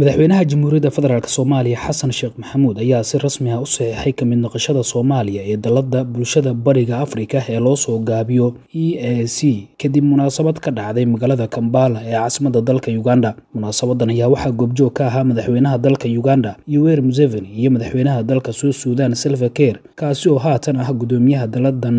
madaxweynaha jamhuuriyadda federaalk soomaaliya xasan sheekh maxamuud ayaa si rasmi ah u saxeixay ka mid noqoshada soomaaliya ee dalladda bulshada bariga afrika ee loo soo gaabiyo e a c kadib munaasabad ka dhacday magaalada kambala ee caasimadda dalka uganda munaasabadan ayaa waxaa goobjoog ka ahaa madaxweynaha dalka uganda yoweri museveni iyo madaxweynaha dalka soo suudaan salva keir kaasi oo haatan ah guddoomiyaha dalladan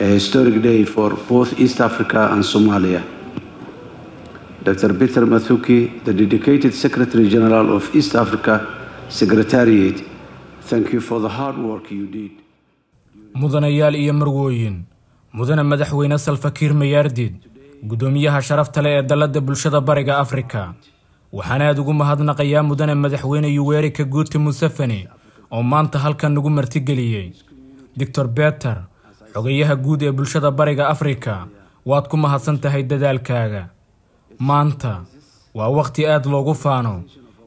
a historic day for both East Africa and Somalia. Dr. Peter Mathuki, the dedicated Secretary General of East Africa Secretariat, thank you for the hard work you did. mudanayaal iyo marwooyin mudane madaxweyne salfakiir mayaardid guddoomiyaha sharafta leh ee dalladda bulshada bariga afrika waxaan aad ugu mahadnaqayaa mudane madaxweyne yuweeri kaguuti musefani oo maanta halkan nagu martigeliyey doctor beter xogayaha guud ee bulshada bariga afrika waad ku mahadsan tahay dadaalkaaga maanta waa wakhti aad loogu faano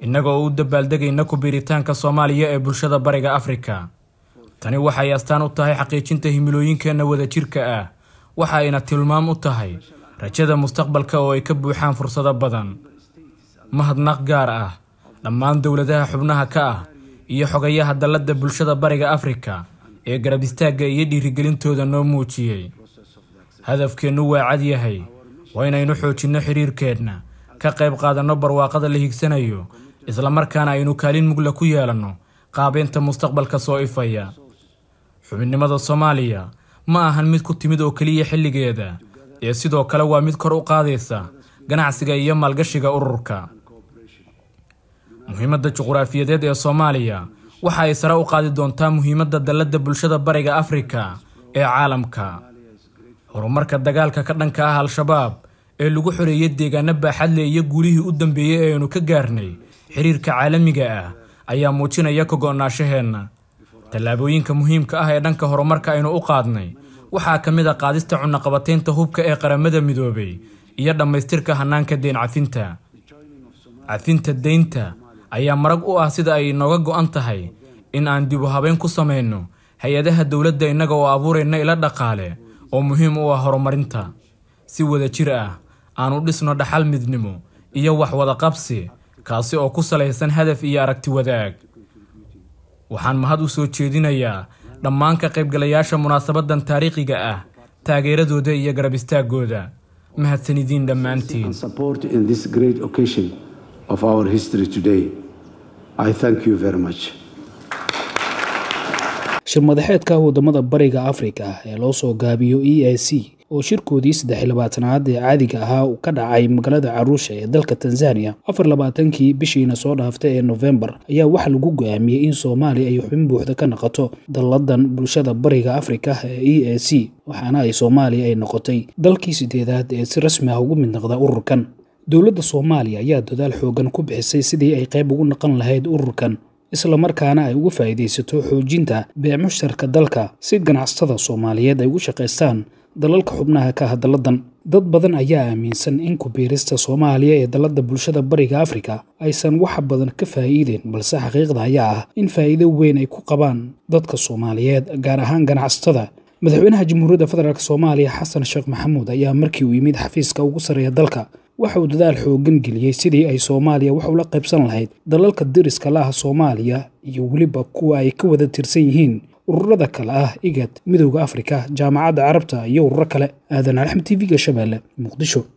innaga oo u dabaaldegayna ku biiritaanka soomaaliya ee bulshada bariga afrika tani waxay astaan u tahay xaqiijinta himilooyinkeenna wadajirka ah waxa ayna tilmaam u tahay rajada mustaqbalka oo ay ka buuxaan fursado badan mahadnaq gaar ah dhammaan dowladaha xubnaha ka ah iyo xogayaha dalladda bulshada bariga afrika ee garab istaagga iyo dhiirigelintooda noo muujiyey hadafkeennu waa cad yahay waa inaynu xoojinno xiriirkeedna ka qayb qaadanno barwaaqada la higsanayo islamarkaana aynu kaalin mugla ku yeelanno qaabeynta mustaqbalka soo ifaya xubinnimada soomaaliya ma ahan mid ku timid oo keliya xilligeeda ee sidoo kale waa mid kor u qaadaysa ganacsiga iyo maalgashiga ururka muhiimadda juquraafiyadeed ee soomaaliya waxa ay sare u qaadi doontaa muhiimadda dalladda bulshada bariga afrika ee caalamka horumarka dagaalka ka dhanka ah al-shabaab ee lagu xoreeyey deegaano baaxadle iyo guulihii u dambeeyey eaynu ka gaarnay xiriirka caalamiga ah ayaa muujinaya kago'naashaheenna tallaabooyinka muhiimka ah ee dhanka horumarka aynu u qaadnay waxaa ka mid a ah qaadista cunaqabataynta hubka ee qaramada midoobay iyo dhammaystirka hannaanka deyn cafinta cafinta deynta ayaa marag u ah sida ay nooga go'an tahay in aan dib u habeyn ku samayno hay-adaha dowladda innaga oo abuurayna ila dhaqaale oo muhiim u ah horumarinta si wada jir ah aanu dhisno dhaxal midnimo iyo wax wada qabsi kaasi oo ku salaysan hadaf iyo aragti wadaag waxaan mahad u soo jeedinayaa dhammaanka qaybgalayaasha munaasabaddan taariikhiga ah taageeradooda iyo garab istaaggooda mahadsan dhammaantiin of our history today. I thank you very much. shir madaxeedka wadamada bariga afrika ee loo soo gaabiyo e a c oo shirkoodii saddex labaatanaad ee caadiga ahaa ka dhacay magaalada caruusha ee dalka tanzania afar labaatankii bishiina soo dhaaftay ee nofembar ayaa waxaa lagu go-aamiyey in soomaaliya ay xubin buuxda ka noqoto dalladan bulshada bariga afrika ee e a c waxaana ay soomaaliya ay noqotay dalkii sideedaad ee si rasmi ah ugu mid noqda ururkan dowladda soomaaliya ayaa dadaal xooggan ku bixisay sidii ay qayb ugu naqan lahayd ururkan isla markaana ay uga faa'iidaysato xoojinta beemushtarka dalka si ganacsatada soomaaliyeed ay ugu shaqaystaan dalalka xubnaha ka ah dalladan dad badan ayaa aaminsan in kubiirista soomaaliya ee dalladda bulshada bariga afrika aysan wax badan ka faa'iideen balse xaqiiqda ayaa ah in faa'iido weyn ay ku qabaan dadka soomaaliyeed gaar ahaan ganacsatada madaxweynaha jamhuuriyadda federaalk soomaaliya xasan sheekh maxamuud ayaa markii uu yimid xafiiska ugu sarreeya dalka waxa uu dadaal xooggan geliyey sidii ay soomaaliya wax ula qaybsan lahayd dalalka diriska la ah soomaaliya iyo weliba kuwa ay ka wada tirsan yihiin ururada kale ah igad midowda afrika jaamacadda carabta iyo ururo kale aadan axmed t v-ga shabeelle muqdisho